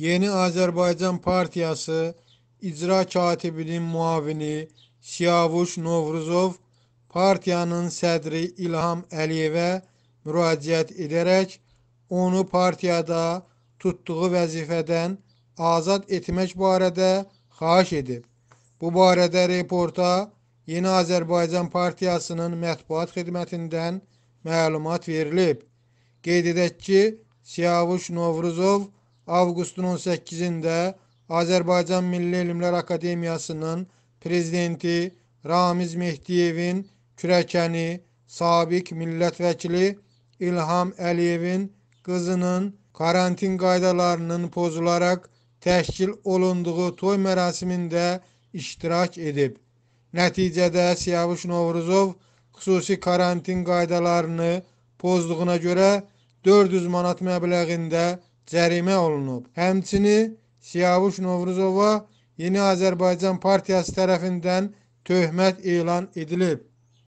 Yeni Azərbaycan Partiyası icra katibinin muavini Siyavuş Novruzov partiyanın sədri İlham Əliyevə müraciət edərək onu partiyada tutduğu vəzifədən azad etmək barədə xahiş edib. Bu barədə reporta Yeni Azərbaycan Partiyasının mətbuat xidmətindən məlumat verilib. Qeyd edək ki, Siyavuş Novruzov avqustun 18-də Azərbaycan Milli Elmlər Akademiyasının prezidenti Ramiz Mehdiyevin kürəkəni, sabiq millət vəkili İlham Əliyevin qızının karantin qaydalarının pozularaq təşkil olunduğu toy mərasimində iştirak edib. Nəticədə Siyavuş Novruzov xüsusi karantin qaydalarını pozduğuna görə 400 manat məbləğində cərimə olunub. Həmçini Siyavuş Novruzova Yeni Azərbaycan Partiyası tərəfindən töhmət elan edilib.